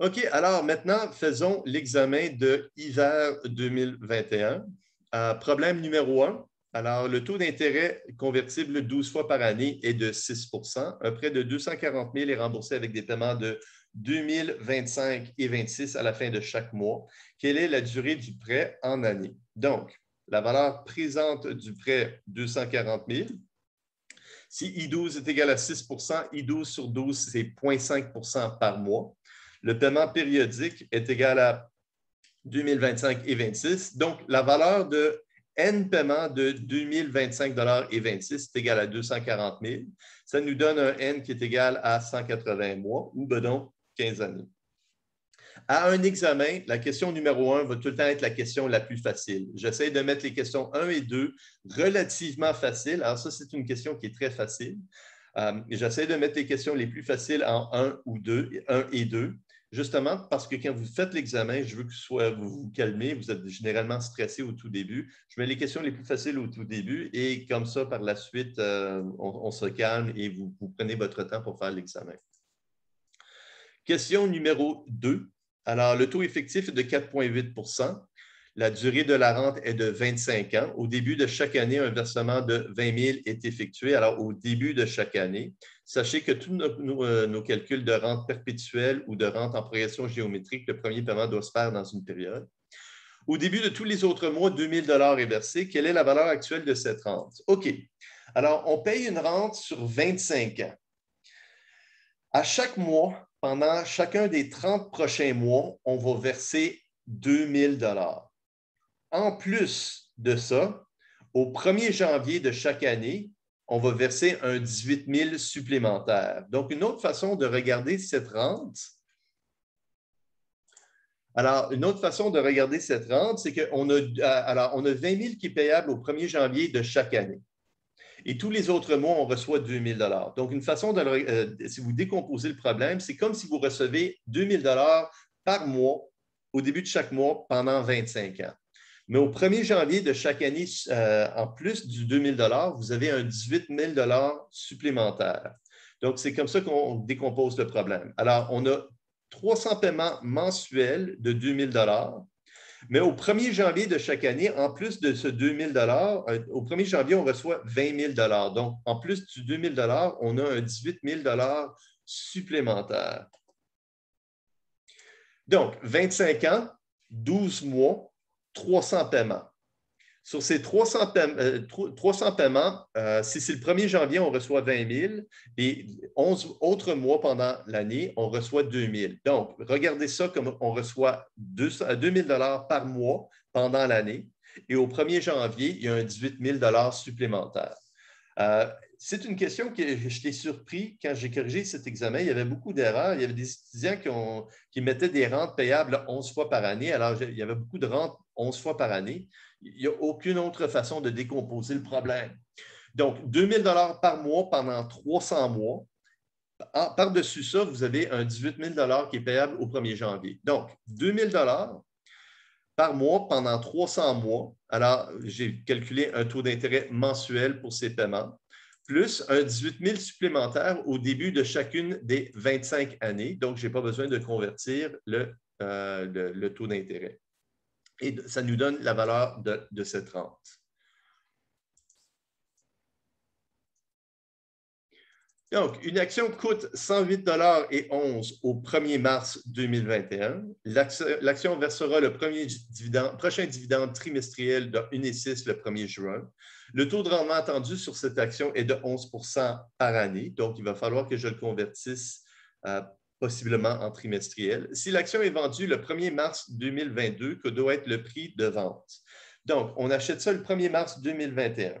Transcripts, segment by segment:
OK, alors maintenant, faisons l'examen de hiver 2021. Euh, problème numéro un. Alors, le taux d'intérêt convertible 12 fois par année est de 6 Un prêt de 240 000 est remboursé avec des paiements de 2025 et 26 à la fin de chaque mois. Quelle est la durée du prêt en année? Donc, la valeur présente du prêt, 240 000. Si I12 est égal à 6 I12 sur 12, c'est 0,5 par mois. Le paiement périodique est égal à 2025 et 26. Donc, la valeur de N paiement de 2025 et 26 est égal à 240 000. Ça nous donne un N qui est égal à 180 mois ou ben donc 15 années. À un examen, la question numéro 1 va tout le temps être la question la plus facile. J'essaie de mettre les questions 1 et 2 relativement faciles. Alors ça, c'est une question qui est très facile. Euh, J'essaie de mettre les questions les plus faciles en 1 ou 2, 1 et 2 justement parce que quand vous faites l'examen, je veux que vous vous calmez, vous êtes généralement stressé au tout début. Je mets les questions les plus faciles au tout début et comme ça, par la suite, euh, on, se calme et vous, vous, prenez votre temps pour faire l'examen. Question numéro 2. Alors, le taux effectif est de 4,8 la durée de la rente est de 25 ans. Au début de chaque année, un versement de 20 000 est effectué. Alors, au début de chaque année, sachez que tous euh, nos, calculs de rente perpétuelle ou de rente en progression géométrique, le premier paiement doit se faire dans une période. Au début de tous les autres mois, 2 000 est versé. Quelle est la valeur actuelle de cette rente? OK. Alors, on paye une rente sur 25 ans. À chaque mois, pendant chacun des 30 prochains mois, on va verser 2 000 en plus de ça, au 1er janvier de chaque année, on va verser un 18 000 supplémentaire. Donc, une autre façon de regarder cette rente, alors, une autre façon de regarder cette rente, c'est qu'on a, euh, alors, on a 20 000 qui est payable au 1er janvier de chaque année. Et tous les autres mois, on reçoit 2 000 Donc, une façon de, euh, si vous décomposez le problème, c'est comme si vous recevez 2 000 par mois au début de chaque mois pendant 25 ans. Mais au 1er janvier de chaque année, euh, en plus du 2 000 vous avez un 18 000 supplémentaire. Donc, c'est comme ça qu'on décompose le problème. Alors, on a 300 paiements mensuels de 2 000 mais au 1er janvier de chaque année, en plus de ce 2 000 au 1er janvier, on reçoit 20 000 Donc, en plus du 2 000 on a un 18 000 supplémentaire. Donc, 25 ans, 12 mois, 300 paiements. Sur ces 300, euh, paiements, euh, si c'est le 1er janvier, on reçoit 20 000 et 11 autres mois pendant l'année, on reçoit 2 000. Donc, regardez ça comme on reçoit 2 000 euh, par mois pendant l'année et au 1er janvier, il y a un 18 000 supplémentaire c'est une question que je t'ai surpris quand j'ai corrigé cet examen. Il y avait beaucoup d'erreurs. Il y avait des étudiants qui, mettaient des rentes payables 11 fois par année. Alors, il y avait beaucoup de rentes 11 fois par année. Il n'y a aucune autre façon de décomposer le problème. Donc, 2000 dollars par mois pendant 300 mois. Ah, par-dessus ça, vous avez un 18 000 dollars qui est payable au 1er janvier. Donc, 2000 dollars par mois pendant 300 mois. Alors, j'ai calculé un taux d'intérêt mensuel pour ces paiements plus un 18 000 supplémentaire au début de chacune des 25 années. Donc, je n'ai pas besoin de convertir euh, le, taux d'intérêt. Et ça nous donne la valeur de, de cette rente. Donc, une action coûte 108,11 et 11 au 1er mars 2021. L'action versera le dividende, prochain dividende trimestriel de 6 le 1er juin. Le taux de rendement attendu sur cette action est de 11 par année, donc il va falloir que je le convertisse euh, possiblement en trimestriel. Si l'action est vendue le 1er mars 2022, que doit être le prix de vente? Donc, on achète ça le 1er mars 2021.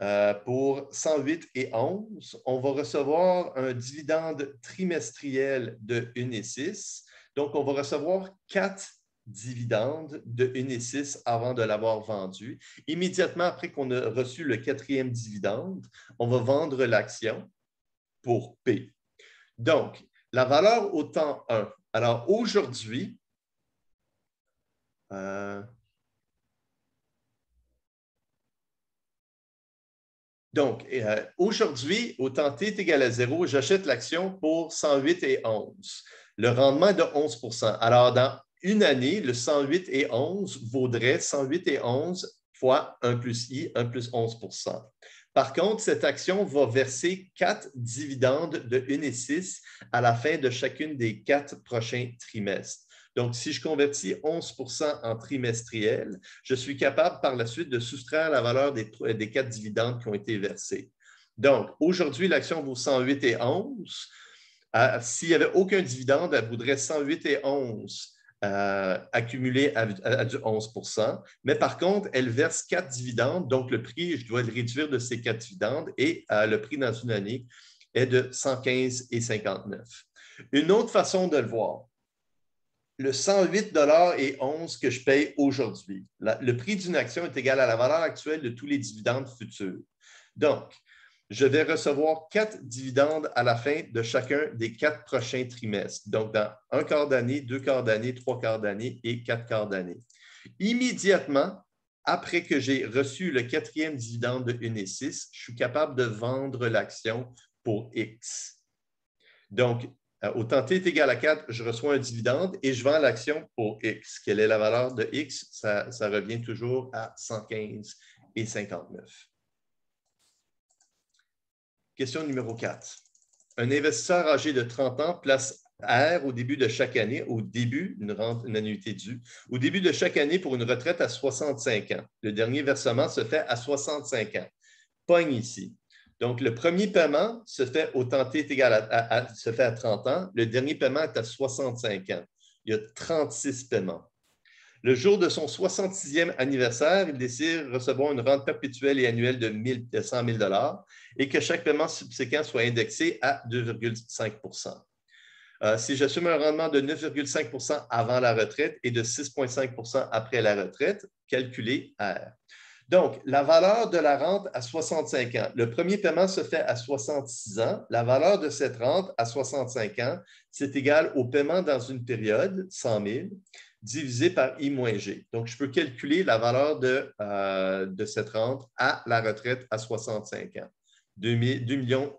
Euh, pour 108 et 11, on va recevoir un dividende trimestriel de 1,6. Donc, on va recevoir quatre dividendes de 6 avant de l'avoir vendu. Immédiatement après qu'on a reçu le quatrième dividende, on va vendre l'action pour P. Donc, la valeur au temps 1. Alors aujourd'hui, euh, Donc, euh, aujourd'hui, au temps T est égal à zéro, j'achète l'action pour 108 et 11. Le rendement est de 11 Alors, dans une année, le 108 et 11 vaudrait 108 et 11 fois 1 plus I, 1 plus 11 Par contre, cette action va verser quatre dividendes de 1 et 6 à la fin de chacune des quatre prochains trimestres. Donc, si je convertis 11 en trimestriel, je suis capable par la suite de soustraire la valeur des, quatre dividendes qui ont été versés. Donc, aujourd'hui, l'action vaut 108 et 11. Euh, s'il n'y avait aucun dividende, elle voudrait 108 et 11 euh, accumulés à, 11 Mais par contre, elle verse quatre dividendes, donc le prix, je dois le réduire de ces quatre dividendes et euh, le prix dans une année est de 115 et 59. Une autre façon de le voir, le 108,11 que je paye aujourd'hui. Le prix d'une action est égal à la valeur actuelle de tous les dividendes futurs. Donc, je vais recevoir quatre dividendes à la fin de chacun des quatre prochains trimestres. Donc, dans un quart d'année, deux quarts d'année, trois quarts d'année et quatre quarts d'année. Immédiatement, après que j'ai reçu le quatrième dividende de 6 je suis capable de vendre l'action pour X. Donc, euh, au temps T est égal à 4, je reçois un dividende et je vends l'action pour X. Quelle est la valeur de X? Ça, revient toujours à 115,59. Question numéro 4. Un investisseur âgé de 30 ans place R au début de chaque année, au début, une, rente, une annuité due, au début de chaque année pour une retraite à 65 ans. Le dernier versement se fait à 65 ans. Pogne ici. Donc, le premier paiement se fait au temps T égal à, se fait à 30 ans. Le dernier paiement est à 65 ans. Il y a 36 paiements. Le jour de son 66e anniversaire, il décide de recevoir une rente perpétuelle et annuelle de 100 000 et que chaque paiement subséquent soit indexé à 2,5 euh, si j'assume un rendement de 9,5 avant la retraite et de 6,5 après la retraite, calculé R. Donc, la valeur de la rente à 65 ans. Le premier paiement se fait à 66 ans. La valeur de cette rente à 65 ans, c'est égal au paiement dans une période, 100 000, divisé par I moins G. Donc, je peux calculer la valeur de, euh, de cette rente à la retraite à 65 ans, 2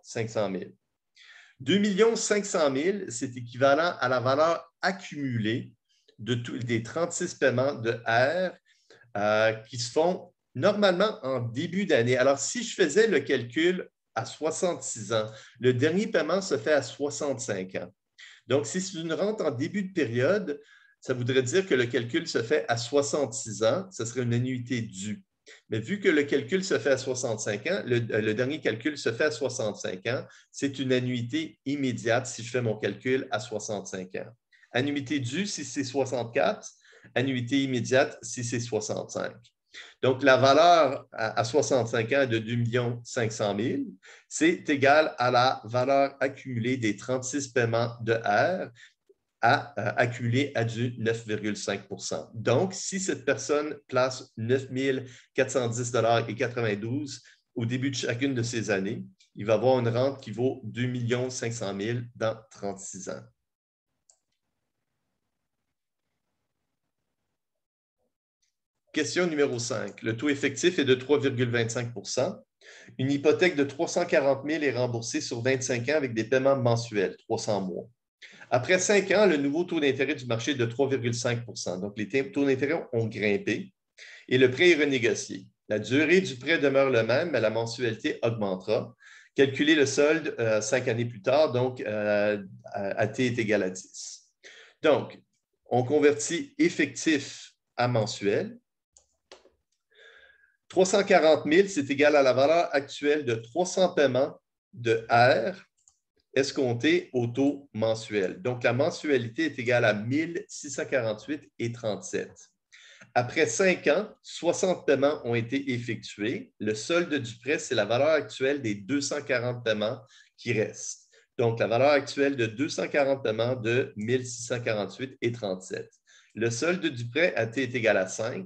500 000. 2 500 000, c'est équivalent à la valeur accumulée de des 36 paiements de R euh, qui se font normalement en début d'année. Alors, si je faisais le calcul à 66 ans, le dernier paiement se fait à 65 ans. Donc, si c'est une rente en début de période, ça voudrait dire que le calcul se fait à 66 ans, ce serait une annuité due. Mais vu que le calcul se fait à 65 ans, euh, le, dernier calcul se fait à 65 ans, c'est une annuité immédiate si je fais mon calcul à 65 ans. Annuité due si c'est 64, annuité immédiate si c'est 65. Donc, la valeur à, 65 ans de 2 500 000, c'est égal à la valeur accumulée des 36 paiements de R à euh, à du 9,5 Donc, si cette personne place 9 410 92 au début de chacune de ces années, il va avoir une rente qui vaut 2 500 000 dans 36 ans. Question numéro 5. Le taux effectif est de 3,25 Une hypothèque de 340 000 est remboursée sur 25 ans avec des paiements mensuels, 300 mois. Après 5 ans, le nouveau taux d'intérêt du marché est de 3,5 Donc, les taux d'intérêt ont grimpé et le prêt est renégocié. La durée du prêt demeure la même, mais la mensualité augmentera. Calculez le solde euh, cinq années plus tard, donc AT euh, t est égal à 10. Donc, on convertit effectif à mensuel. 340 000, c'est égal à la valeur actuelle de 300 paiements de R escomptés au taux mensuel. Donc, la mensualité est égale à 1648 et Après 5 ans, 60 paiements ont été effectués. Le solde du prêt, c'est la valeur actuelle des 240 paiements qui restent. Donc, la valeur actuelle de 240 paiements de 1648 et 37. Le solde du prêt a été égal à 5.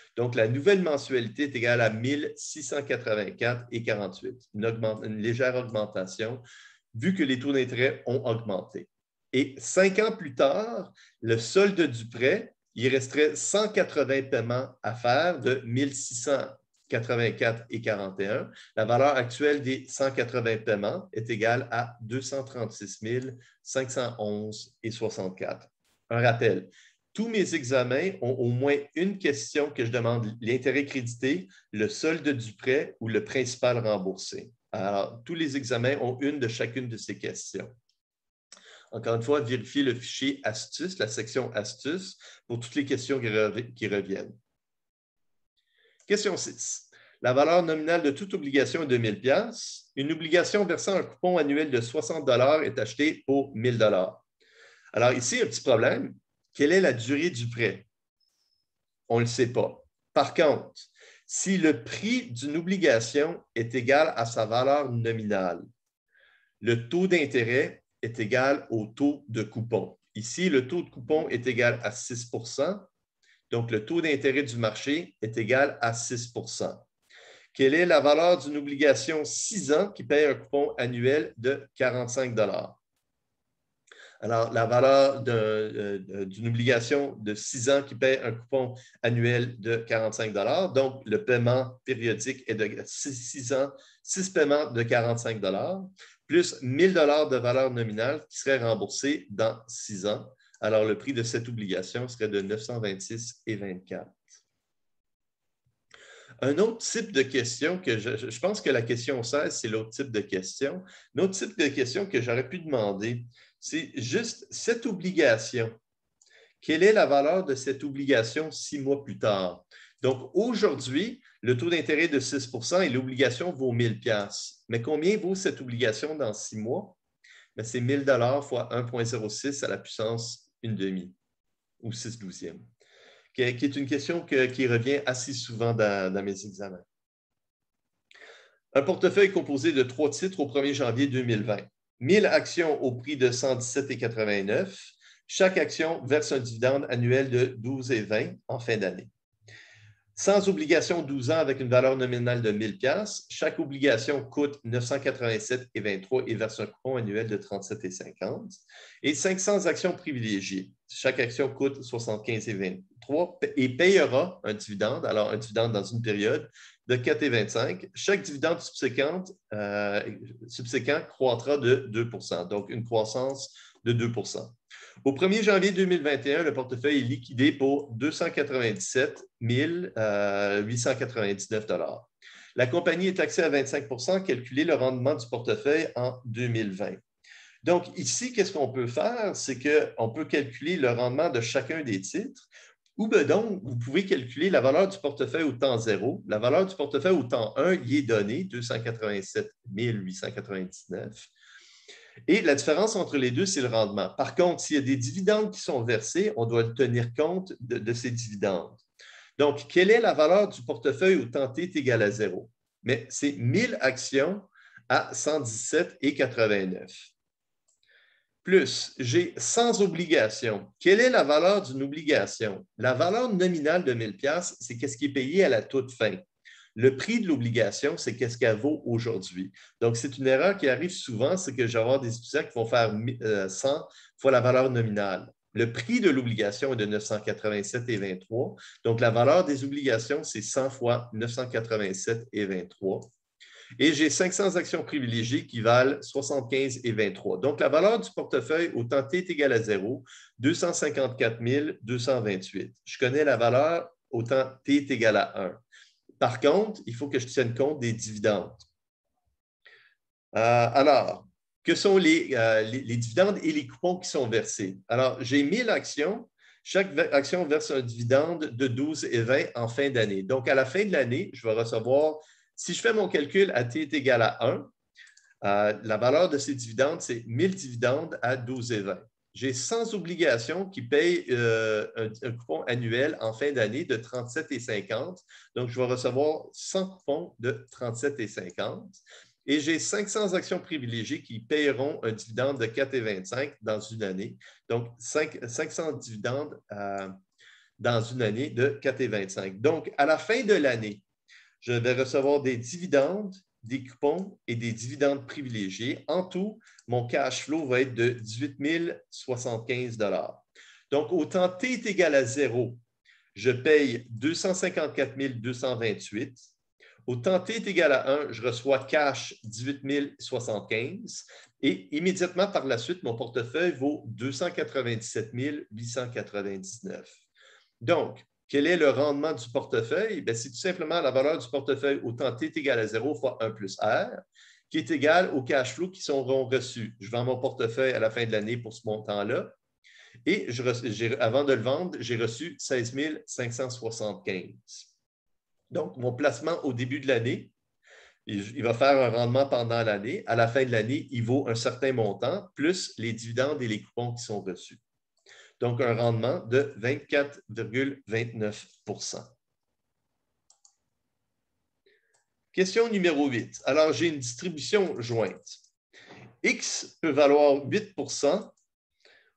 Donc, la nouvelle mensualité est égale à 1684,48, une, légère augmentation, vu que les taux d'intérêt ont augmenté. Et cinq ans plus tard, le solde du prêt, il resterait 180 paiements à faire de 1684,41. La valeur actuelle des 180 paiements est égale à 236 511,64. 64. Un rappel, tous mes examens ont au moins une question que je demande l'intérêt crédité, le solde du prêt ou le principal remboursé. Alors, tous les examens ont une de chacune de ces questions. Encore une fois, vérifiez le fichier astuces, la section astuces, pour toutes les questions qui, reviennent. Question 6. La valeur nominale de toute obligation est de 1000 Une obligation versant un coupon annuel de 60 est achetée pour 1000 000 alors ici, un petit problème. Quelle est la durée du prêt? On ne le sait pas. Par contre, si le prix d'une obligation est égal à sa valeur nominale, le taux d'intérêt est égal au taux de coupon. Ici, le taux de coupon est égal à 6 donc le taux d'intérêt du marché est égal à 6 Quelle est la valeur d'une obligation 6 ans qui paye un coupon annuel de 45 alors, la valeur euh, d'une obligation de 6 ans qui paie un coupon annuel de 45 Donc, le paiement périodique est de 6, ans, 6 paiements de 45 plus 1 000 de valeur nominale qui serait remboursée dans 6 ans. Alors, le prix de cette obligation serait de 926,24 Un autre type de question que je, je pense que la question 16, c'est l'autre type de question. Un autre type de question que j'aurais pu demander, c'est juste cette obligation. Quelle est la valeur de cette obligation six mois plus tard? Donc, aujourd'hui, le taux d'intérêt de 6 et l'obligation vaut 000 Mais combien vaut cette obligation dans six mois? Ben, c'est 1000 fois 1,06 à la puissance une demi ou 6 douzièmes, qui est une question qui revient assez souvent dans, dans mes examens. Un portefeuille composé de trois titres au 1er janvier 2020. 1000 actions au prix de 117,89. Chaque action verse un dividende annuel de 12,20 en fin d'année. Sans obligation 12 ans avec une valeur nominale de 1000 chaque obligation coûte 987,23 et verse un coupon annuel de 37,50 et 500 actions privilégiées. Chaque action coûte 75,23 et 23 et payera un dividende. Alors, un dividende dans une période de 4,25 Chaque dividende subséquent, euh, subséquent croîtra de 2 donc une croissance de 2 Au 1er janvier 2021, le portefeuille est liquidé pour 297 899 euh, La compagnie est taxée à 25 Calculer le rendement du portefeuille en 2020. Donc, ici, qu'est-ce qu'on peut faire? C'est qu'on peut calculer le rendement de chacun des titres. Ou bien donc, vous pouvez calculer la valeur du portefeuille au temps zéro. La valeur du portefeuille au temps 1 y est donnée, 287 899. Et la différence entre les deux, c'est le rendement. Par contre, s'il y a des dividendes qui sont versés, on doit tenir compte de, ces dividendes. Donc, quelle est la valeur du portefeuille au temps T est égal à zéro? Mais c'est 1000 actions à 117,89 plus j'ai 100 obligations. Quelle est la valeur d'une obligation? La valeur nominale de 1000 pièces, c'est qu'est-ce qui est payé à la toute fin. Le prix de l'obligation, c'est qu'est-ce qu'elle vaut aujourd'hui. Donc, c'est une erreur qui arrive souvent, c'est que j'ai des étudiants qui vont faire 100 euh, fois la valeur nominale. Le prix de l'obligation est de 987,23. Donc, la valeur des obligations, c'est 100 fois 987,23. Et j'ai 500 actions privilégiées qui valent 75 et 23. Donc, la valeur du portefeuille au temps T est égale à 0, 254 228. Je connais la valeur au temps T est égale à 1. Par contre, il faut que je tienne compte des dividendes. Euh, alors, que sont euh, les, les, dividendes et les coupons qui sont versés? Alors, j'ai 1000 actions. Chaque action verse un dividende de 12 et 20 en fin d'année. Donc, à la fin de l'année, je vais recevoir si je fais mon calcul à T est égal à 1, euh, la valeur de ces dividendes, c'est 1000 dividendes à 12,20. J'ai 100 obligations qui payent euh, un, coupon annuel en fin d'année de 37,50. Donc, je vais recevoir 100 coupons de 37,50. Et j'ai 500 actions privilégiées qui paieront un dividende de 4,25 dans une année. Donc, 5, 500 dividendes euh, dans une année de 4,25. Donc, à la fin de l'année, je vais recevoir des dividendes, des coupons et des dividendes privilégiés. En tout, mon cash flow va être de 18 075 Donc, au temps T est égal à zéro, je paye 254 228. Au temps T est égal à 1, je reçois cash 18 075 et immédiatement par la suite, mon portefeuille vaut 297 899. Donc, quel est le rendement du portefeuille? Ben, c'est tout simplement la valeur du portefeuille au temps T est égal à 0 fois 1 plus R, qui est égal au cash flow qui seront reçus. Je vends mon portefeuille à la fin de l'année pour ce montant-là. Et avant de le vendre, j'ai reçu 16 575. Donc, mon placement au début de l'année, il va faire un rendement pendant l'année. À la fin de l'année, il vaut un certain montant, plus les dividendes et les coupons qui sont reçus donc un rendement de 24,29 Question numéro 8. Alors, j'ai une distribution jointe. X peut valoir 8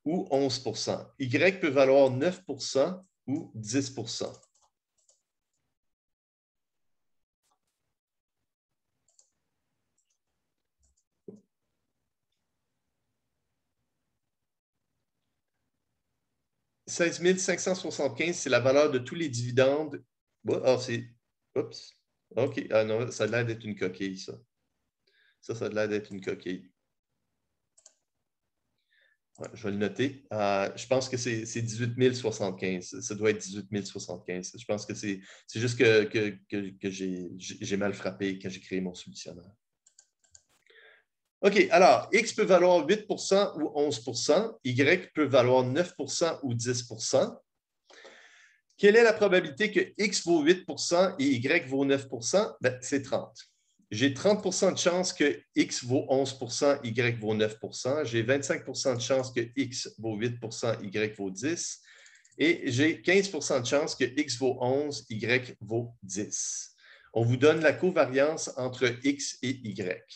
ou 11 Y peut valoir 9 ou 10 16 575, c'est la valeur de tous les dividendes. Ah, c'est. Oups. OK. Ah non, ça a l'air d'être une coquille, ça. Ça, ça a l'air d'être une coquille. je vais le noter. Ah, je pense que c'est 18 075. Ça doit être 18 075. Je pense que c'est juste que, que j'ai mal frappé quand j'ai créé mon solutionnaire. OK, alors, X peut valoir 8 ou 11 Y peut valoir 9 ou 10 Quelle est la probabilité que X vaut 8 et Y vaut 9 ben, C'est 30. J'ai 30 de chance que X vaut 11 Y vaut 9 J'ai 25 de chance que X vaut 8 Y vaut 10 Et j'ai 15 de chance que X vaut 11 Y vaut 10. On vous donne la covariance entre X et Y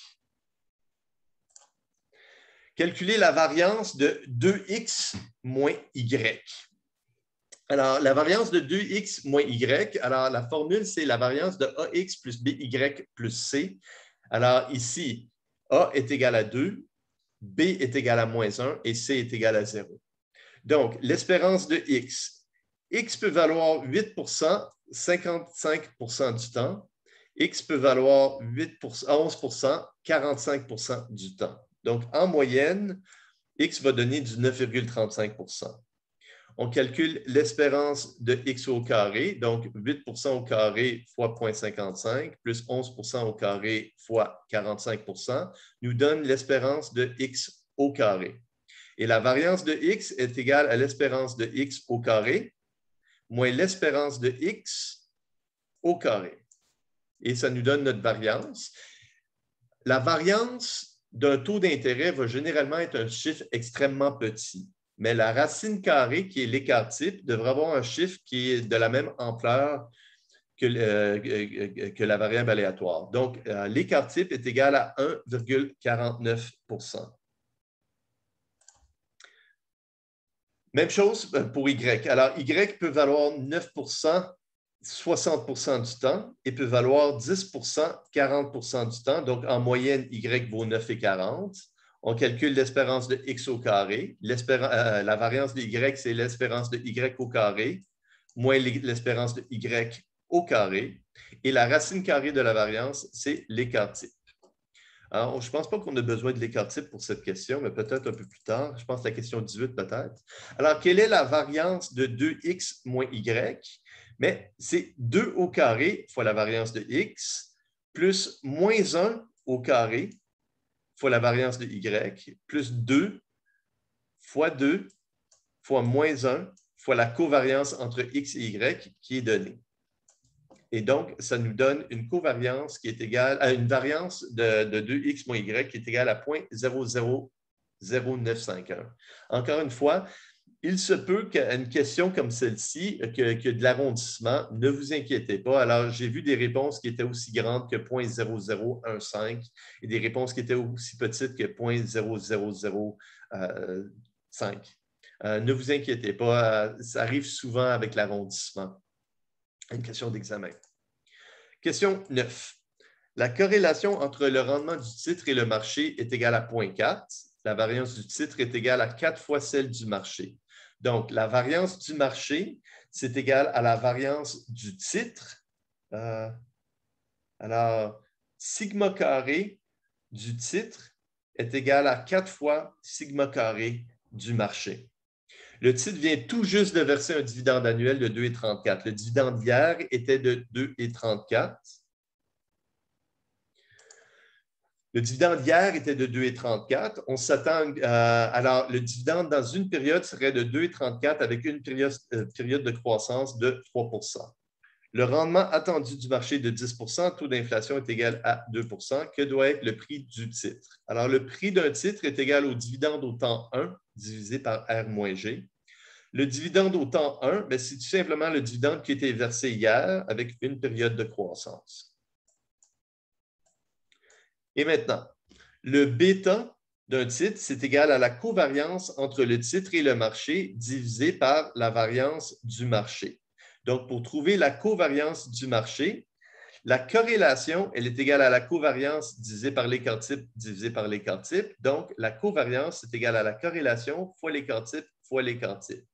calculer la variance de 2x moins y. Alors, la variance de 2x moins y, alors la formule, c'est la variance de ax plus by plus c. Alors ici, a est égal à 2, b est égal à moins 1 et c est égal à 0. Donc, l'espérance de x. x peut valoir 8 55 du temps. x peut valoir 8 11 45 du temps. Donc, en moyenne, X va donner du 9,35 On calcule l'espérance de X au carré, donc 8 au carré fois 0,55 plus 11 au carré fois 45 nous donne l'espérance de X au carré. Et la variance de X est égale à l'espérance de X au carré moins l'espérance de X au carré. Et ça nous donne notre variance. La variance d'un taux d'intérêt va généralement être un chiffre extrêmement petit. Mais la racine carrée, qui est l'écart type, devrait avoir un chiffre qui est de la même ampleur que, euh, la variable aléatoire. Donc, euh, l'écart type est égal à 1,49 Même chose euh, pour Y. Alors, Y peut valoir 9 60 du temps et peut valoir 10 40 du temps. Donc, en moyenne, Y vaut et 40 On calcule l'espérance de X au carré. Euh, la variance de Y, c'est l'espérance de Y au carré moins l'espérance de Y au carré. Et la racine carrée de la variance, c'est l'écart type. Alors, je ne pense pas qu'on a besoin de l'écart type pour cette question, mais peut-être un peu plus tard. Je pense à la question 18 peut-être. Alors, quelle est la variance de 2x moins y mais c'est 2 au carré fois la variance de x plus moins 1 au carré fois la variance de y plus 2 fois 2 fois moins 1 fois la covariance entre x et y qui est donnée. Et donc, ça nous donne une covariance qui est égale à euh, une variance de, 2x moins y qui est égale à 0.000951. Encore une fois, il se peut qu'une question comme celle-ci, que, de l'arrondissement, ne vous inquiétez pas. Alors, j'ai vu des réponses qui étaient aussi grandes que 0.0015 et des réponses qui étaient aussi petites que .0005. Euh, euh, ne vous inquiétez pas, euh, ça arrive souvent avec l'arrondissement. Une question d'examen. Question 9. La corrélation entre le rendement du titre et le marché est égale à 0.4. La variance du titre est égale à 4 fois celle du marché. Donc, la variance du marché, c'est égal à la variance du titre. Euh, alors, sigma carré du titre est égal à 4 fois sigma carré du marché. Le titre vient tout juste de verser un dividende annuel de 2,34. Le dividende hier était de 2,34. Le dividende hier était de 2,34. On s'attend euh, Alors, le dividende dans une période serait de 2,34 avec une euh, période, de croissance de 3 Le rendement attendu du marché de 10 taux d'inflation est égal à 2 que doit être le prix du titre. Alors, le prix d'un titre est égal au dividende au temps 1 divisé par R-G. Le dividende au temps 1, ben, c'est tout simplement le dividende qui a été versé hier avec une période de croissance. Et maintenant, le bêta d'un titre, c'est égal à la covariance entre le titre et le marché divisé par la variance du marché. Donc, pour trouver la covariance du marché, la corrélation, elle est égale à la covariance divisée par l'écart type divisé par l'écart type. Donc, la covariance est égale à la corrélation fois l'écart type fois l'écart type.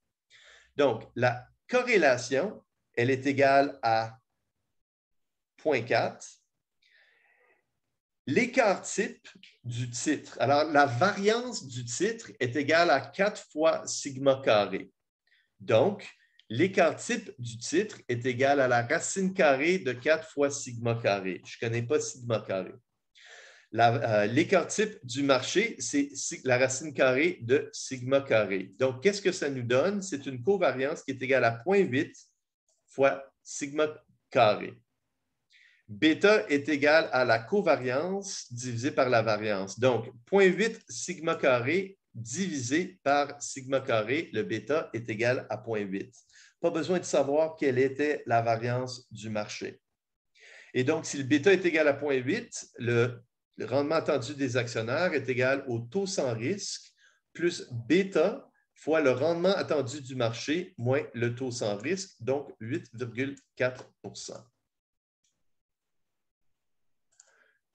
Donc, la corrélation, elle est égale à 0.4 L'écart type du titre. Alors, la variance du titre est égale à 4 fois sigma carré. Donc, l'écart type du titre est égal à la racine carrée de 4 fois sigma carré. Je ne connais pas sigma carré. Euh, l'écart type du marché, c'est la racine carrée de sigma carré. Donc, qu'est-ce que ça nous donne? C'est une covariance qui est égale à 0.8 fois sigma carré. Bêta est égal à la covariance divisée par la variance. Donc, 0.8 sigma carré divisé par sigma carré, le bêta est égal à 0.8. Pas besoin de savoir quelle était la variance du marché. Et donc, si le bêta est égal à 0.8, le, rendement attendu des actionnaires est égal au taux sans risque plus bêta fois le rendement attendu du marché moins le taux sans risque, donc 8,4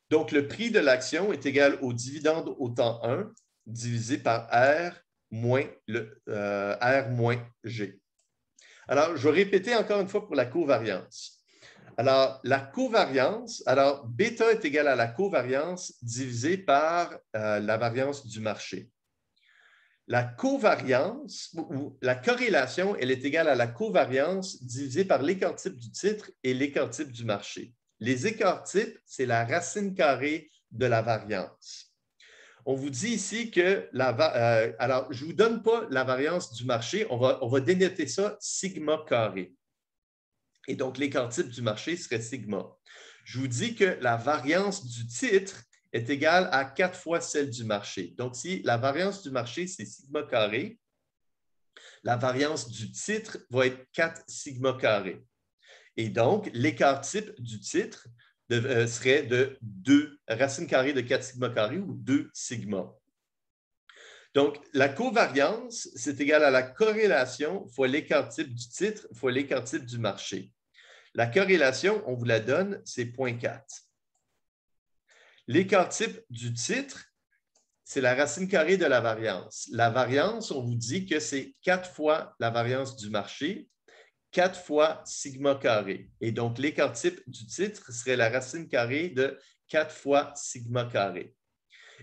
Donc, le prix de l'action est égal au dividende au temps 1 divisé par R moins, le, euh, R G. Alors, je vais répéter encore une fois pour la covariance. Alors, la covariance, alors bêta est égal à la covariance divisée par euh, la variance du marché. La covariance, ou la corrélation, elle est égale à la covariance divisée par l'écart type du titre et l'écart type du marché. Les écarts types, c'est la racine carrée de la variance. On vous dit ici que la euh, alors, je ne vous donne pas la variance du marché, on va, on va dénoter ça sigma carré. Et donc, l'écart type du marché serait sigma. Je vous dis que la variance du titre est égale à 4 fois celle du marché. Donc, si la variance du marché, c'est sigma carré, la variance du titre va être 4 sigma carré. Et donc, l'écart type du titre euh, serait de 2 racine carrée de 4 sigma carré ou 2 sigma. Donc, la covariance, c'est égal à la corrélation fois l'écart type du titre fois l'écart type du marché. La corrélation, on vous la donne, c'est 0.4. L'écart type du titre, c'est la racine carrée de la variance. La variance, on vous dit que c'est 4 fois la variance du marché 4 fois sigma carré. Et donc, l'écart type du titre serait la racine carrée de 4 fois sigma carré.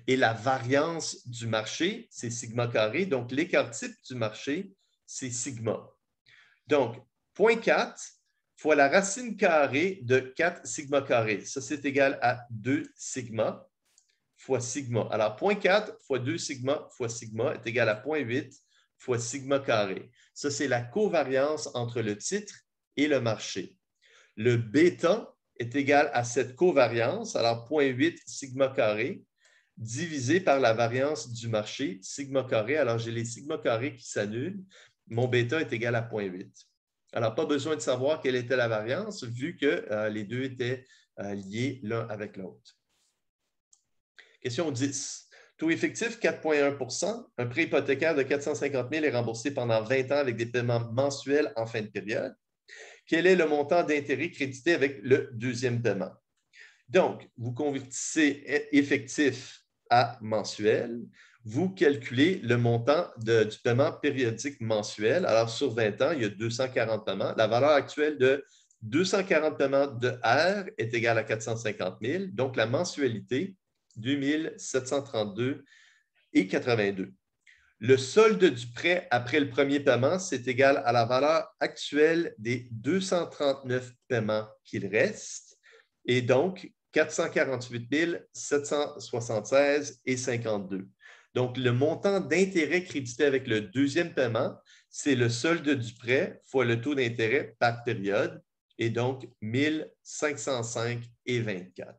Et la variance du marché, c'est sigma carré. Donc, l'écart type du marché, c'est sigma. Donc, point 4 fois la racine carrée de 4 sigma carré. Ça, c'est égal à 2 sigma fois sigma. Alors, point 4 fois 2 sigma fois sigma est égal à 0.8 fois sigma carré. Ça, c'est la covariance entre le titre et le marché. Le bêta est égal à cette covariance, alors 0.8 sigma carré, divisé par la variance du marché, sigma carré. Alors, j'ai les sigma carrés qui s'annulent. Mon bêta est égal à 0.8. Alors, pas besoin de savoir quelle était la variance, vu que euh, les deux étaient euh, liés l'un avec l'autre. Question 10. Taux effectif 4,1 Un prêt hypothécaire de 450 000 est remboursé pendant 20 ans avec des paiements mensuels en fin de période. Quel est le montant d'intérêt crédité avec le deuxième paiement? Donc, vous convertissez effectif à mensuel. Vous calculez le montant du paiement périodique mensuel. Alors, sur 20 ans, il y a 240 paiements. La valeur actuelle de 240 paiements de R est égale à 450 000. Donc, la mensualité 2732 et 82. Le solde du prêt après le premier paiement, c'est égal à la valeur actuelle des 239 paiements qu'il reste, et donc 448 776 et 52. Donc, le montant d'intérêt crédité avec le deuxième paiement, c'est le solde du prêt fois le taux d'intérêt par période, et donc 1505 et 24.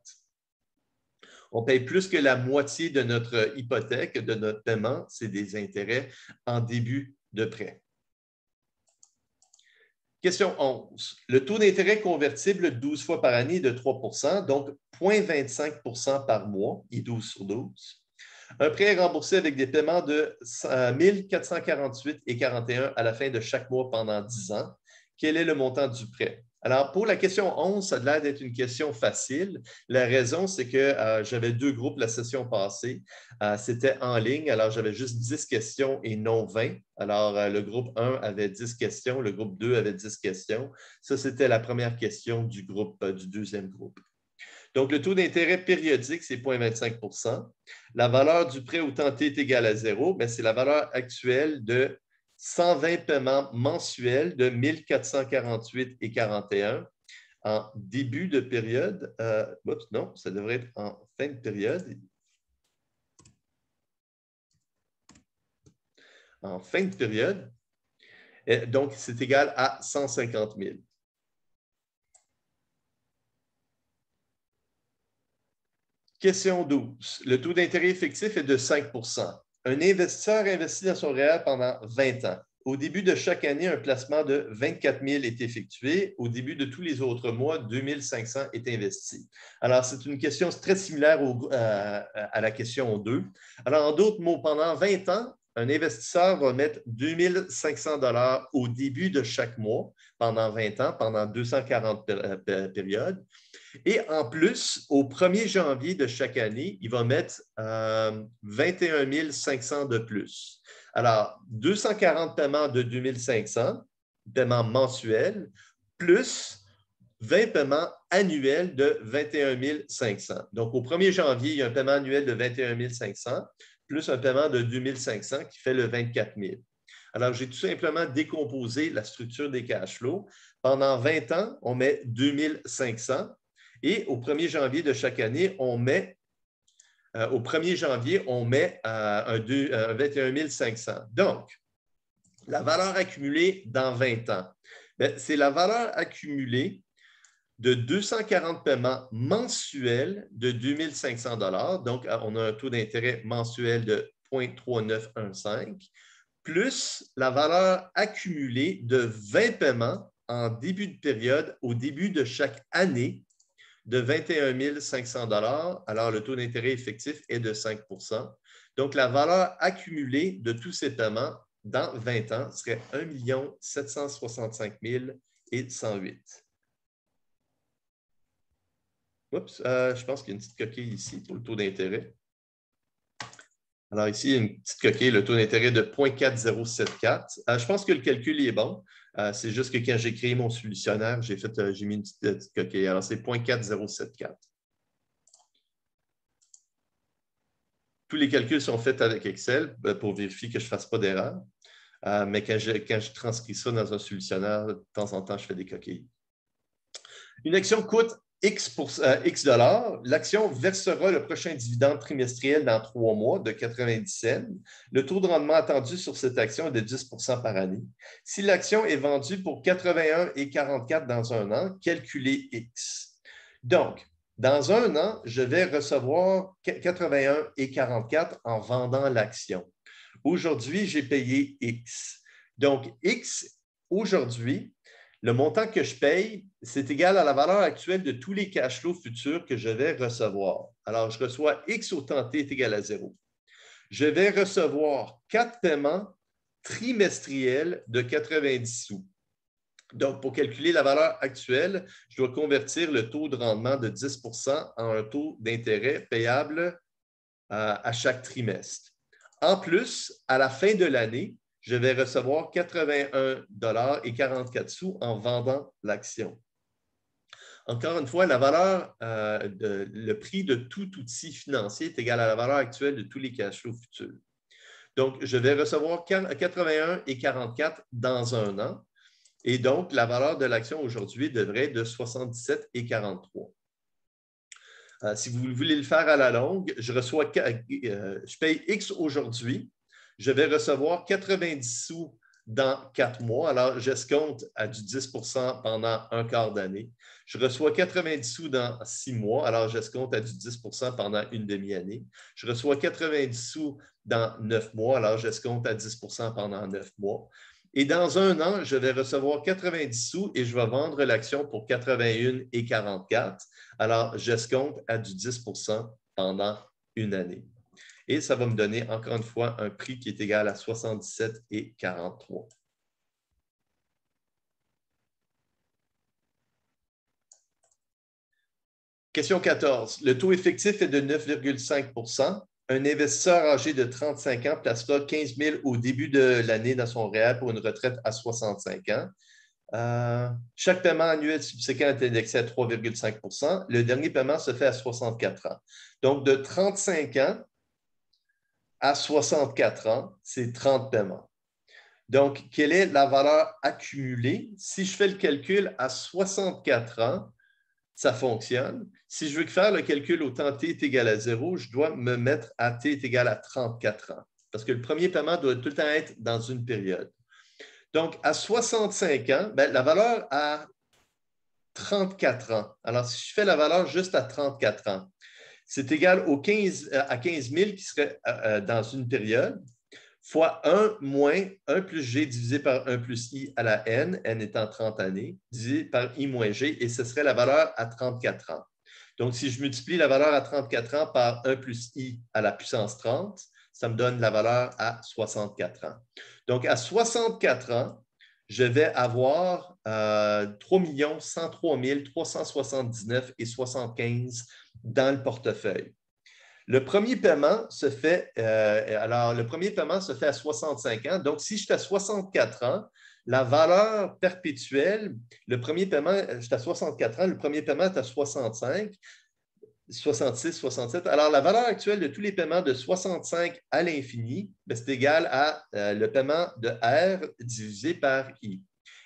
On paye plus que la moitié de notre hypothèque, de notre paiement, c'est des intérêts en début de prêt. Question 11. Le taux d'intérêt convertible 12 fois par année est de 3 donc 0,25 par mois, et 12 sur 12. Un prêt est remboursé avec des paiements de 1448 et 41 à la fin de chaque mois pendant 10 ans. Quel est le montant du prêt? Alors, pour la question 11, ça a l'air d'être une question facile. La raison, c'est que euh, j'avais deux groupes la session passée. Euh, c'était en ligne, alors j'avais juste 10 questions et non 20. Alors, euh, le groupe 1 avait 10 questions, le groupe 2 avait 10 questions. Ça, c'était la première question du, groupe, du deuxième groupe. Donc, le taux d'intérêt périodique, c'est 0,25 La valeur du prêt au temps est égale à zéro, mais c'est la valeur actuelle de 120 paiements mensuels de 1448 et 41 en début de période. Euh, oups, non, ça devrait être en fin de période. En fin de période. donc, c'est égal à 150 000. Question 12. Le taux d'intérêt effectif est de 5 un investisseur investit dans son réel pendant 20 ans. Au début de chaque année, un placement de 24 000 est effectué. Au début de tous les autres mois, 2 500 est investi. Alors, c'est une question très similaire euh, à la question 2. Alors, en d'autres mots, pendant 20 ans, un investisseur va mettre 2 500 au début de chaque mois, pendant 20 ans, pendant 240 euh, périodes. Et en plus, au 1er janvier de chaque année, il va mettre 21 euh, 500 de plus. Alors, 240 paiements de 2500, paiements mensuels, plus 20 paiements annuels de 21 500. Donc, au 1er janvier, il y a un paiement annuel de 21 500, plus un paiement de 2500 qui fait le 24 000. Alors, j'ai tout simplement décomposé la structure des cash flows. Pendant 20 ans, on met 2500 et au 1er janvier de chaque année, on met, euh, au 1er janvier, on met euh, un, 21 500. Euh, Donc, la valeur accumulée dans 20 ans, ben, c'est la valeur accumulée de 240 paiements mensuels de 2500 500 Donc, on a un taux d'intérêt mensuel de 0.3915, plus la valeur accumulée de 20 paiements en début de période, au début de chaque année, de 21 500 Alors, le taux d'intérêt effectif est de 5 Donc, la valeur accumulée de tous ces paiements dans 20 ans serait 1 765 108. Oups, euh, je pense qu'il y a une petite coquille ici pour le taux d'intérêt. Alors ici, une petite coquille, le taux d'intérêt de 0.4074. Euh, je pense que le calcul est bon. Euh, c'est juste que quand j'ai créé mon solutionnaire, j'ai fait, euh, j'ai mis une petite, euh, coquille. Alors, c'est 0.4074. Tous les calculs sont faits avec Excel pour vérifier que je ne fasse pas d'erreur. mais quand quand je transcris ça dans un solutionnaire, de temps en temps, je fais des coquilles. Une action coûte euh, X, dollars, l'action versera le prochain dividende trimestriel dans trois mois de 90 cents. Le taux de rendement attendu sur cette action est de 10 par année. Si l'action est vendue pour 81 et 44 dans un an, calculez X. Donc, dans un an, je vais recevoir 81 et 44 en vendant l'action. Aujourd'hui, j'ai payé X. Donc, X, aujourd'hui, le montant que je paye, c'est égal à la valeur actuelle de tous les cash flows futurs que je vais recevoir. Alors, je reçois X temps T est égal à zéro. Je vais recevoir quatre paiements trimestriels de 90 sous. Donc, pour calculer la valeur actuelle, je dois convertir le taux de rendement de 10 en un taux d'intérêt payable euh, à chaque trimestre. En plus, à la fin de l'année, je vais recevoir 81 et 44 sous en vendant l'action. Encore une fois, la valeur, euh, de, le prix de tout outil financier est égal à la valeur actuelle de tous les cash flows futurs. Donc, je vais recevoir 81 et 44 dans un an. Et donc, la valeur de l'action aujourd'hui devrait être de 77 et 43. Euh, si vous voulez le faire à la longue, je, reçois, euh, je paye X aujourd'hui, je vais recevoir 90 sous dans quatre mois. Alors, j'escompte à du 10 pendant un quart d'année. Je reçois 90 sous dans six mois. Alors, j'escompte à du 10 pendant une demi-année. Je reçois 90 sous dans neuf mois. Alors, j'escompte à 10 pendant neuf mois. Et dans un an, je vais recevoir 90 sous et je vais vendre l'action pour 81 et 44. Alors, j'escompte à du 10 pendant une année. Et ça va me donner, encore une fois, un prix qui est égal à 77,43. Question 14. Le taux effectif est de 9,5 Un investisseur âgé de 35 ans placera 15 000 au début de l'année dans son réel pour une retraite à 65 ans. Euh, chaque paiement annuel subséquent est indexé à 3,5 Le dernier paiement se fait à 64 ans. Donc, de 35 ans à 64 ans, c'est 30 paiements. Donc, quelle est la valeur accumulée? Si je fais le calcul à 64 ans, ça fonctionne. Si je veux faire le calcul au temps t est égal à 0, je dois me mettre à t est égal à 34 ans, parce que le premier paiement doit tout le temps être dans une période. Donc, à 65 ans, ben, la valeur à 34 ans. Alors, si je fais la valeur juste à 34 ans, c'est égal 15, euh, à 15 000 qui serait euh, euh, dans une période fois 1 moins 1 plus g divisé par 1 plus i à la n, n étant 30 années, divisé par i moins g, et ce serait la valeur à 34 ans. Donc, si je multiplie la valeur à 34 ans par 1 plus i à la puissance 30, ça me donne la valeur à 64 ans. Donc, à 64 ans, je vais avoir 3 103 379 et 75 dans le portefeuille. Le premier paiement se fait, euh, alors le premier paiement se fait à 65 ans. Donc, si je suis à 64 ans, la valeur perpétuelle, le premier paiement, euh, je à 64 ans, le premier paiement est à 65, 66, 67. Alors, la valeur actuelle de tous les paiements de 65 à l'infini, ben, c'est égal à euh, le paiement de R divisé par I.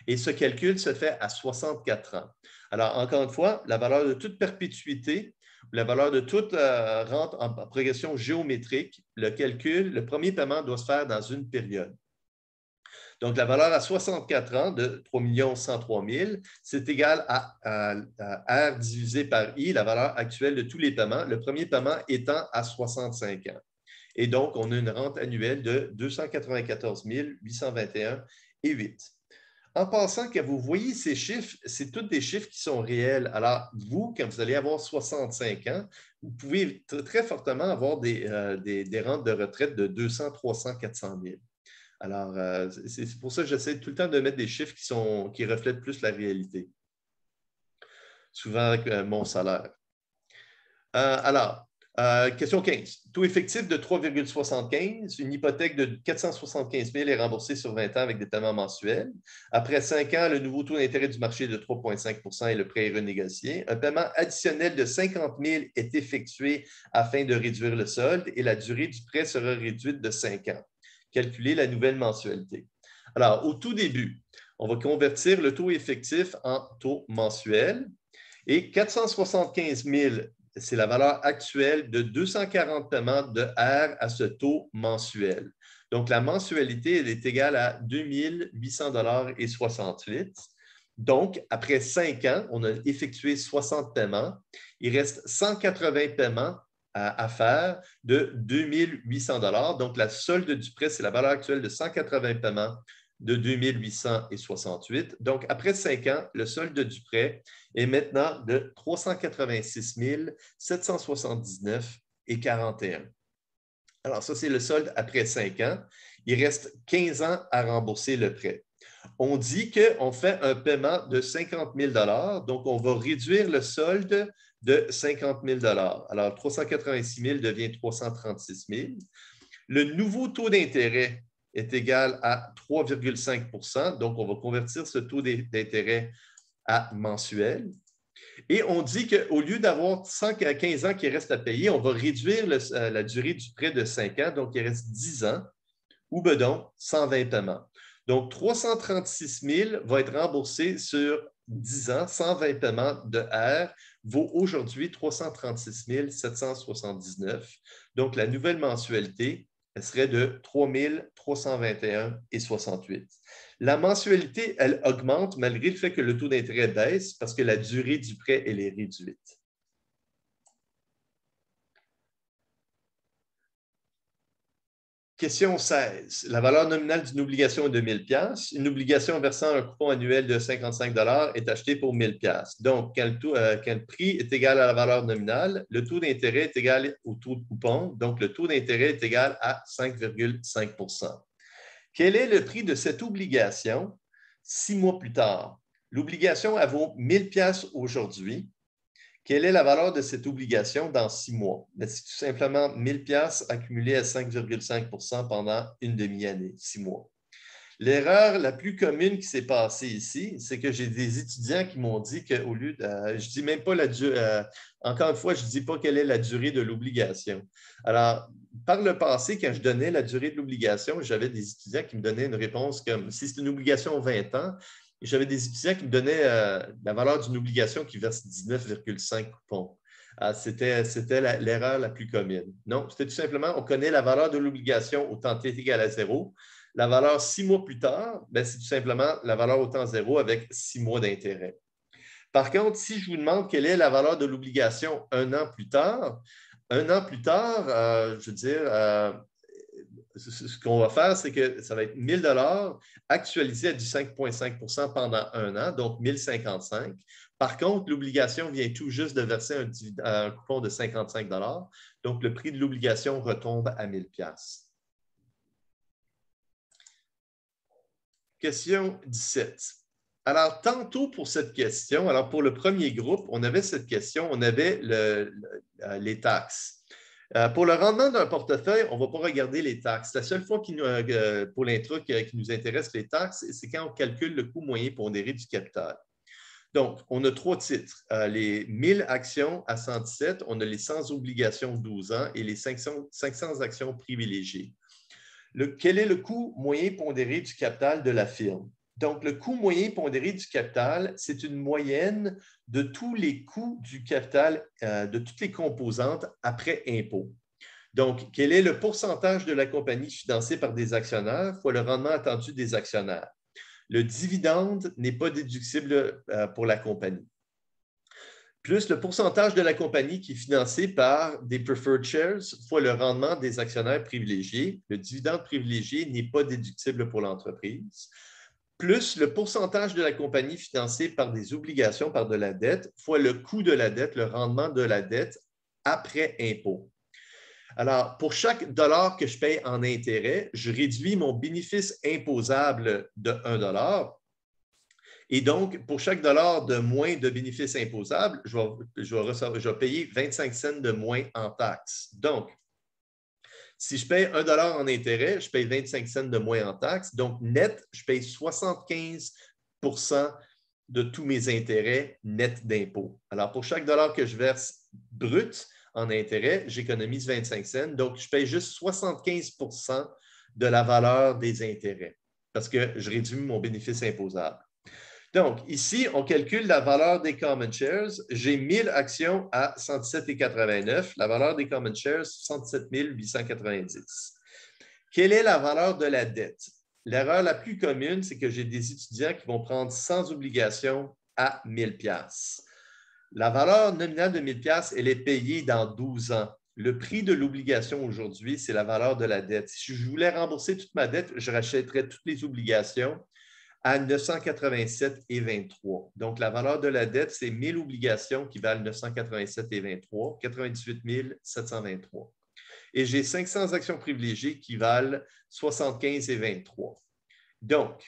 Et ce calcul se fait à 64 ans. Alors, encore une fois, la valeur de toute perpétuité la valeur de toute euh, rente en progression géométrique, le calcul, le premier paiement doit se faire dans une période. Donc, la valeur à 64 ans de 3 103 000, c'est égal à, R divisé par I, la valeur actuelle de tous les paiements, le premier paiement étant à 65 ans. Et donc, on a une rente annuelle de 294 821 et en pensant que vous voyez ces chiffres, c'est tous des chiffres qui sont réels. Alors, vous, quand vous allez avoir 65 ans, vous pouvez très, fortement avoir euh, des, rentes de retraite de 200, 300, 400 000. Alors, euh, c'est pour ça que j'essaie tout le temps de mettre des chiffres qui, sont, qui reflètent plus la réalité. Souvent avec euh, mon salaire. alors, euh, question 15. Taux effectif de 3,75. Une hypothèque de 475 000 est remboursée sur 20 ans avec des paiements mensuels. Après 5 ans, le nouveau taux d'intérêt du marché est de 3,5 et le prêt est renégocié. Un paiement additionnel de 50 000 est effectué afin de réduire le solde et la durée du prêt sera réduite de 5 ans. Calculez la nouvelle mensualité. Alors, au tout début, on va convertir le taux effectif en taux mensuel. Et 475 000 c'est la valeur actuelle de 240 paiements de R à ce taux mensuel. Donc, la mensualité, elle est égale à 2800 et 68. Donc, après cinq ans, on a effectué 60 paiements. Il reste 180 paiements à, à faire de 2800 Donc, la solde du prêt, c'est la valeur actuelle de 180 paiements de 2868. Donc, après cinq ans, le solde du prêt est maintenant de 386 779 41. Alors, ça, c'est le solde après cinq ans. Il reste 15 ans à rembourser le prêt. On dit qu'on fait un paiement de 50 000 donc on va réduire le solde de 50 000 Alors, 386 000 devient 336 000. Le nouveau taux d'intérêt est égal à 3,5 Donc, on va convertir ce taux d'intérêt à mensuel. Et on dit qu'au lieu d'avoir 5 à 15 ans qui restent à payer, on va réduire euh, la durée du prêt de 5 ans, donc il reste 10 ans, ou ben donc 120 paiements. Donc, 336 000 va être remboursé sur 10 ans, 120 paiements de R vaut aujourd'hui 336 779. Donc, la nouvelle mensualité elle serait de 3321 et La mensualité, elle augmente malgré le fait que le taux d'intérêt baisse parce que la durée du prêt, elle est réduite. Question 16. La valeur nominale d'une obligation est de 1000 Une obligation versant un coupon annuel de 55 est achetée pour 1000 Donc, quand euh, le, prix est égal à la valeur nominale, le taux d'intérêt est égal au taux de coupon. Donc, le taux d'intérêt est égal à 5,5 Quel est le prix de cette obligation six mois plus tard? L'obligation vaut 1000 aujourd'hui. Quelle est la valeur de cette obligation dans six mois? Ben, c'est tout simplement 1000 pièces accumulées à 5,5 pendant une demi-année, six mois. L'erreur la plus commune qui s'est passée ici, c'est que j'ai des étudiants qui m'ont dit qu'au lieu de. Euh, je ne dis même pas la durée. Euh, encore une fois, je ne dis pas quelle est la durée de l'obligation. Alors, par le passé, quand je donnais la durée de l'obligation, j'avais des étudiants qui me donnaient une réponse comme si c'est une obligation 20 ans, j'avais des étudiants qui me donnaient euh, la valeur d'une obligation qui verse 19,5 coupons. Ah, c'était, l'erreur la, plus commune. Non, c'était tout simplement, on connaît la valeur de l'obligation au temps t égal à zéro. La valeur six mois plus tard, ben, c'est tout simplement la valeur au temps zéro avec six mois d'intérêt. Par contre, si je vous demande quelle est la valeur de l'obligation un an plus tard, un an plus tard, euh, je veux dire, euh, ce qu'on va faire, c'est que ça va être 1000 dollars actualisé à du 5,5 pendant un an, donc 1055. Par contre, l'obligation vient tout juste de verser un, coupon de 55 dollars, donc le prix de l'obligation retombe à 1000 pièces. Question 17. Alors, tantôt pour cette question, alors pour le premier groupe, on avait cette question, on avait euh, les taxes. Euh, pour le rendement d'un portefeuille, on ne va pas regarder les taxes. La seule fois euh, pour l'intro qui nous intéresse les taxes, c'est quand on calcule le coût moyen pondéré du capital. Donc, on a trois titres. Euh, les 1000 actions à 117, on a les 100 obligations 12 ans et les 500, actions privilégiées. quel est le coût moyen pondéré du capital de la firme? Donc, le coût moyen pondéré du capital, c'est une moyenne de tous les coûts du capital, euh, de toutes les composantes après impôt. Donc, quel est le pourcentage de la compagnie financée par des actionnaires fois le rendement attendu des actionnaires? Le dividende n'est pas déductible euh, pour la compagnie. Plus le pourcentage de la compagnie qui est financée par des preferred shares fois le rendement des actionnaires privilégiés. Le dividende privilégié n'est pas déductible pour l'entreprise plus le pourcentage de la compagnie financée par des obligations, par de la dette, fois le coût de la dette, le rendement de la dette après impôt. Alors, pour chaque dollar que je paye en intérêt, je réduis mon bénéfice imposable de 1 dollar. Et donc, pour chaque dollar de moins de bénéfice imposable, je vais, je payer 25 cents de moins en taxes. Donc, si je paye 1 en intérêt, je paye 25 cents de moins en taxes. Donc, net, je paye 75 de tous mes intérêts nets d'impôts. Alors, pour chaque dollar que je verse brut en intérêt, j'économise 25 cents. Donc, je paye juste 75 de la valeur des intérêts parce que je réduis mon bénéfice imposable. Donc, ici, on calcule la valeur des common shares. J'ai 1000 actions à 117,89. La valeur des common shares, 67 890. Quelle est la valeur de la dette? L'erreur la plus commune, c'est que j'ai des étudiants qui vont prendre sans obligation à 1000 La valeur nominale de 1000 elle est payée dans 12 ans. Le prix de l'obligation aujourd'hui, c'est la valeur de la dette. Si je voulais rembourser toute ma dette, je rachèterais toutes les obligations à 987 et 23. Donc, la valeur de la dette, c'est 1000 obligations qui valent 987 et 23, 98 723. Et j'ai 500 actions privilégiées qui valent 75 et 23. Donc,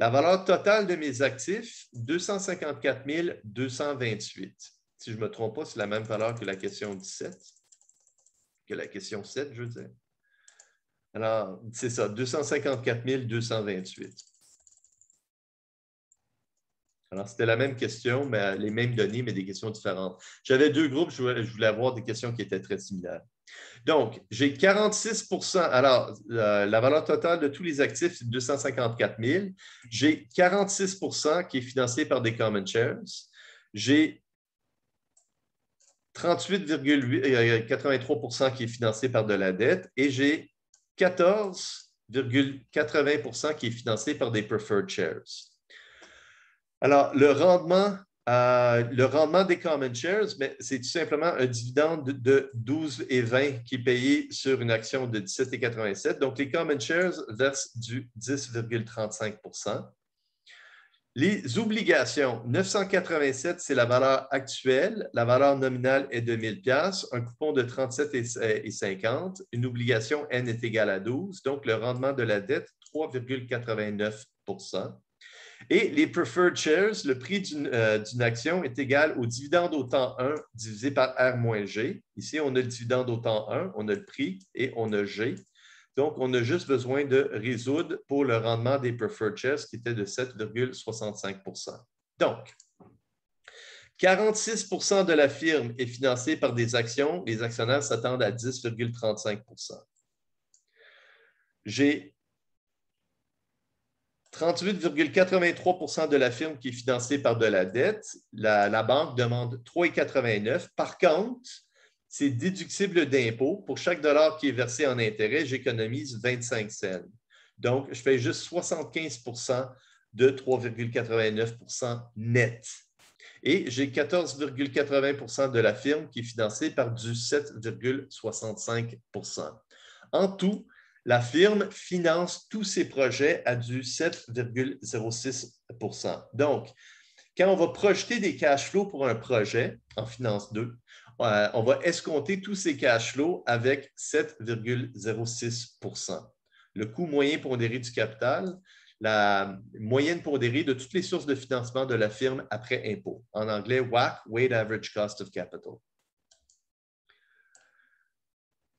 la valeur totale de mes actifs, 254 228. Si je ne me trompe pas, c'est la même valeur que la question 17, que la question 7, je veux dire. Alors, c'est ça, 254 228. Alors, c'était la même question, mais euh, les mêmes données, mais des questions différentes. J'avais deux groupes, je voulais, avoir des questions qui étaient très similaires. Donc, j'ai 46 Alors, euh, la valeur totale de tous les actifs, c'est 254 000. J'ai 46 qui est financé par des common shares. J'ai 38,83 euh, qui est financé par de la dette et j'ai 14,80 qui est financé par des preferred shares. Alors, euh, le rendement, des common shares, c'est tout simplement un dividende de 12 et 20 qui est payé sur une action de 17,87. Donc, les common shares versent du 10,35 les obligations, 987, c'est la valeur actuelle. La valeur nominale est de 1000 un coupon de 37,50. Euh, une obligation N est égale à 12, donc le rendement de la dette, 3,89 et les preferred shares, le prix euh, d'une action est égal au dividende au temps 1 divisé par R-G. moins Ici, on a le dividende au temps 1, on a le prix et on a G. Donc, on a juste besoin de résoudre pour le rendement des preferred shares qui était de 7,65 Donc, 46 de la firme est financée par des actions. Les actionnaires s'attendent à 10,35 J'ai 38,83 de la firme qui est financée par de la dette. La, banque demande 3,89. Par contre, c'est déductible d'impôt. Pour chaque dollar qui est versé en intérêt, j'économise 25 cents. Donc, je fais juste 75 de 3,89 net. Et j'ai 14,80 de la firme qui est financée par du 7,65 En tout, la firme finance tous ses projets à du 7,06 Donc, quand on va projeter des cash flows pour un projet en finance 2, euh, on va escompter tous ces cash flows avec 7,06 Le coût moyen pondéré du capital, la moyenne pondérée de toutes les sources de financement de la firme après impôt. En anglais, WAC, Weight Average Cost of Capital.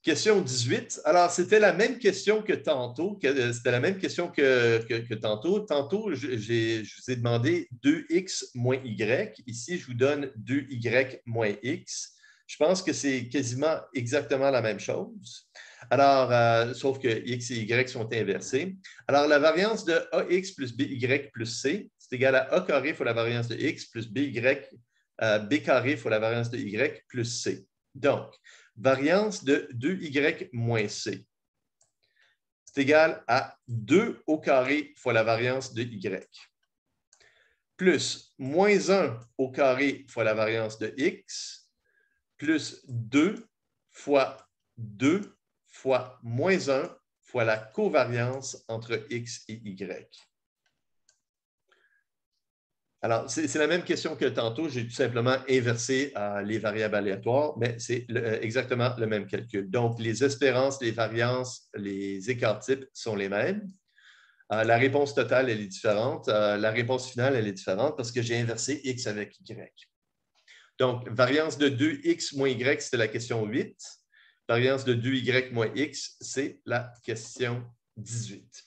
Question 18. Alors, c'était la même question que tantôt. Euh, c'était la même question que, tantôt. Tantôt, je vous ai demandé 2x moins y. Ici, je vous donne 2y moins x. Je pense que c'est quasiment exactement la même chose. Alors, euh, sauf que x et y sont inversés. Alors, la variance de ax plus by plus c, c'est égal à a carré fois la variance de x plus by, euh, b carré fois la variance de y plus c. Donc, variance de 2y moins c. C'est égal à 2 au carré fois la variance de y, plus moins 1 au carré fois la variance de x, plus 2 fois 2 fois moins 1 fois la covariance entre x et y. Alors, c'est la même question que tantôt. J'ai tout simplement inversé euh, les variables aléatoires, mais c'est euh, exactement le même calcul. Donc, les espérances, les variances, les écarts-types sont les mêmes. Euh, la réponse totale, elle est différente. la réponse finale, elle est différente parce que j'ai inversé X avec Y. Donc, variance de 2X moins Y, c'était la question 8. Variance de 2Y moins X, c'est la question 18.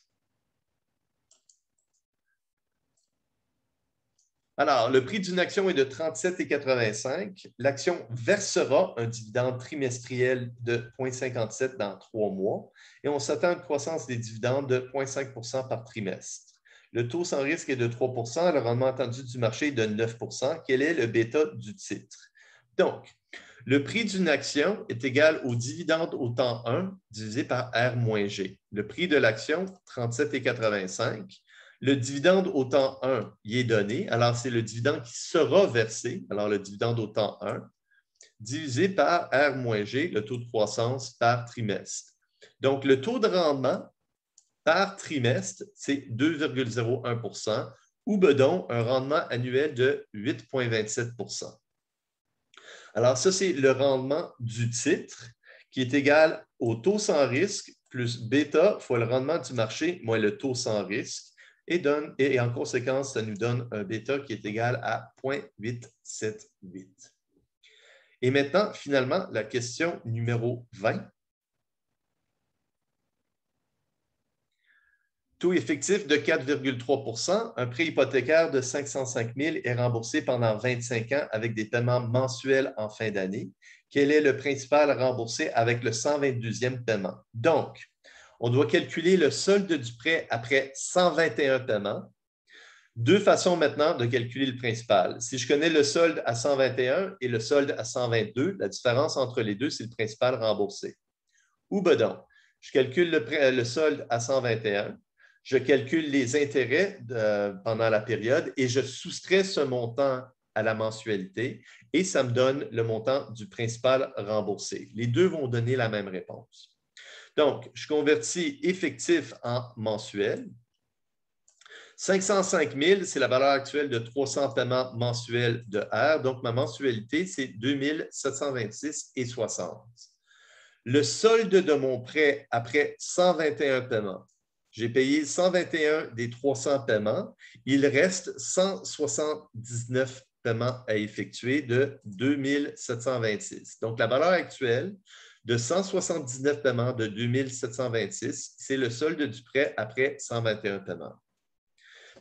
Alors, le prix d'une action est de 37,85. L'action versera un dividende trimestriel de 0,57 dans trois mois et on s'attend à une croissance des dividendes de 0,5 par trimestre. Le taux sans risque est de 3 le rendement attendu du marché est de 9 Quel est le bêta du titre? Donc, le prix d'une action est égal au dividende au temps 1 divisé par R-G. Le prix de l'action, 37,85. Le dividende au temps 1 y est donné, alors c'est le dividende qui sera versé, alors le dividende au temps 1, divisé par R-G, le taux de croissance par trimestre. Donc, le taux de rendement par trimestre, c'est 2,01 ou bedon, un rendement annuel de 8,27 Alors, ça, c'est le rendement du titre qui est égal au taux sans risque plus bêta fois le rendement du marché moins le taux sans risque et, donne, et en conséquence, ça nous donne un bêta qui est égal à 0.878. Et maintenant, finalement, la question numéro 20. Taux effectif de 4,3 un prêt hypothécaire de 505 000 est remboursé pendant 25 ans avec des paiements mensuels en fin d'année. Quel est le principal remboursé avec le 122e paiement? Donc, on doit calculer le solde du prêt après 121 paiements. Deux façons maintenant de calculer le principal. Si je connais le solde à 121 et le solde à 122, la différence entre les deux, c'est le principal remboursé. Ou bien, je calcule le, solde à 121, je calcule les intérêts euh, pendant la période et je soustrais ce montant à la mensualité et ça me donne le montant du principal remboursé. Les deux vont donner la même réponse. Donc, je convertis effectif en mensuel. 505 000, c'est la valeur actuelle de 300 paiements mensuels de R. Donc, ma mensualité, c'est 2726,60. et Le solde de mon prêt après 121 paiements. J'ai payé 121 des 300 paiements. Il reste 179 paiements à effectuer de 2726. Donc, la valeur actuelle de 179 paiements de 2726. C'est le solde du prêt après 121 paiements.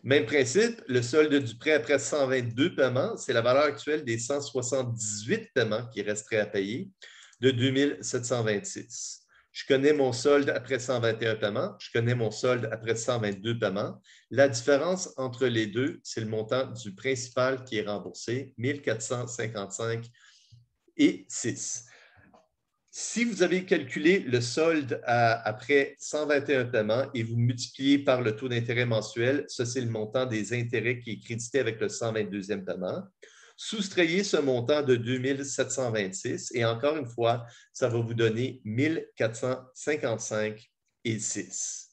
Même principe, le solde du prêt après 122 paiements, c'est la valeur actuelle des 178 paiements qui resteraient à payer de 2726. Je connais mon solde après 121 paiements, je connais mon solde après 122 paiements. La différence entre les deux, c'est le montant du principal qui est remboursé, 1455 et 6. Si vous avez calculé le solde après 121 paiements et vous multipliez par le taux d'intérêt mensuel, ça c'est le montant des intérêts qui est crédité avec le 122e paiement. Soustrayez ce montant de 2726 et encore une fois, ça va vous donner 1455 et 6.